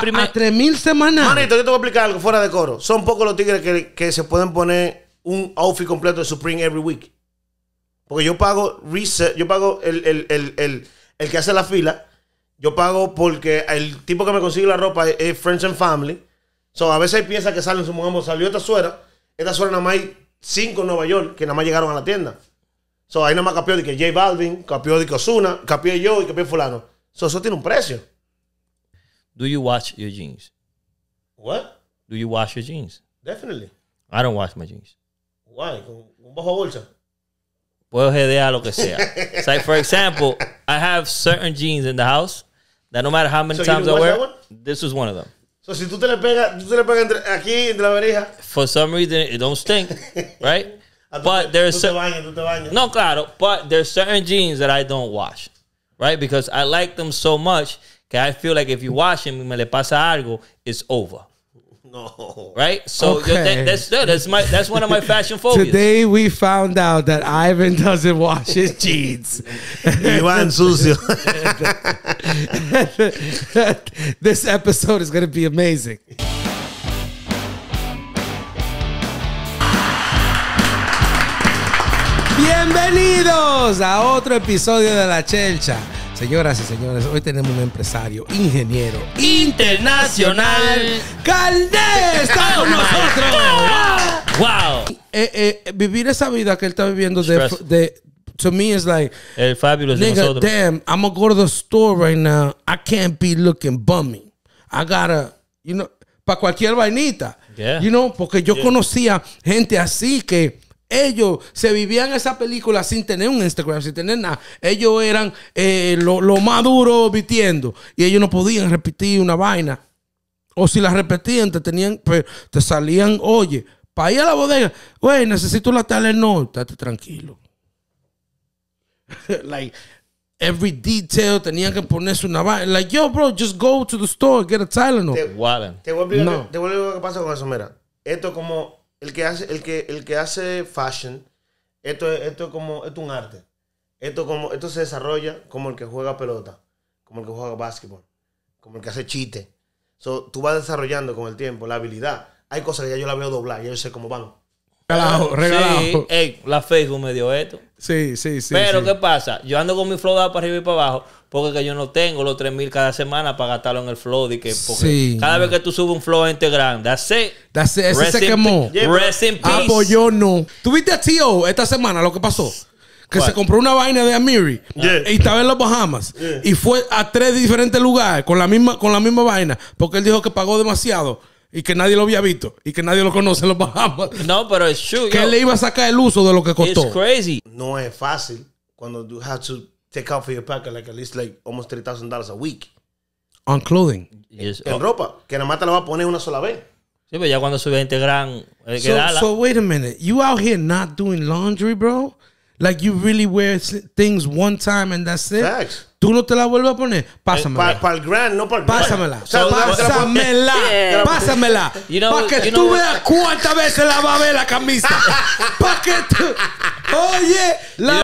tres mil 3.000 semanas. Manito, yo te voy a explicar algo fuera de coro. Son pocos los tigres que, se pueden poner un outfit completo de Supreme every week. Porque yo pago yo pago el, el, que hace la fila. Yo pago porque el tipo que me consigue la ropa es Friends and Family. So, a veces hay piezas que salen, su momento. salió esta suera. Esta suera nada más hay cinco en Nueva York que nada más llegaron a la tienda. So, ahí nada más capió de que J Balvin, capió de que Osuna, capié yo y capié fulano. eso tiene un precio. Do you wash your jeans? What? Do you wash your jeans? Definitely. I don't wash my jeans. Why? Con, bajo bolsa. Puedo gedear lo que sea. it's like, for example, I have certain jeans in the house that no matter how many so times I wear, this was one of them. So si tú te le pegas, tú te le entre, aquí entre la verija. For some reason, it don't stink, right? Ah, but there's no claro, but there's certain jeans that I don't wash, right? Because I like them so much que I feel like if you watch him y me le pasa algo, it's over. No. Right? So okay. that, that's that's my that's one of my fashion phobias. Today we found out that Ivan doesn't wash his jeans. Ivan sucio. this episode is going to be amazing. Bienvenidos a otro episodio de La Chelcha. Señoras y señores, hoy tenemos un empresario, ingeniero internacional, Caldés, está con nosotros. Wow. Eh, eh, vivir esa vida que él está viviendo de, de to me it's like el fabulous nigga, de nosotros. damn, I'm gonna go to the store right now. I can't be looking bummy. I gotta, you know, para cualquier vainita. You know, porque yo conocía gente así que ellos se vivían esa película sin tener un Instagram, sin tener nada. Ellos eran eh, lo, lo, más duro vistiendo y ellos no podían repetir una vaina. O si la repetían, te tenían, pues, te salían, oye, para ir a la bodega, güey, necesito la tele, no, estate tranquilo. like, every detail, tenían que ponerse una vaina. Like, yo, bro, just go to the store, get a Tylenol. Te, te a explicar qué pasa con eso, mira. Esto como el que hace, el que, el que hace fashion, esto, esto es como, es un arte. Esto, como, esto se desarrolla como el que juega pelota, como el que juega básquetbol, como el que hace chiste. So, tú vas desarrollando con el tiempo la habilidad. Hay cosas que ya yo la veo doblar, ya yo sé cómo van. Regalado, regalado. Sí, la Facebook me dio esto. Sí, sí, sí. Pero, ¿qué pasa? Yo ando con mi flow de para arriba y para abajo porque que yo no tengo los 3 mil cada semana para gastarlo en el flow. Y que porque cada vez que tú subes un flow en Instagram, that's Ese se quemó. Rest no. ¿Tuviste a Tío esta semana lo que pasó? que se compró una vaina de Amiri ah, y estaba en los Bahamas y fue a tres diferentes lugares con la misma con la misma vaina porque él dijo que pagó demasiado y que nadie lo había visto y que nadie lo conoce en los Bahamas. No, pero es true. Que le iba a sacar el uso de lo que costó. It's crazy. No es fácil cuando you have to take out for your pack like at least like almost $3,000 a week. On clothing. En, ropa, que nada más te la va a poner una sola vez. Sí, pero ya cuando sube a integrar, so, so wait a minute. You out here not doing laundry, bro? Like you really wear things one time and that's it. Facts. Tú no te la vuelves a poner. Pásamela. Para eh, pa el gran, no para el Pásamela. So, pásamela. Yeah. Pásamela. You know, para que you know, veas cuántas veces la va a ver la camisa. para que tú. Oye, la.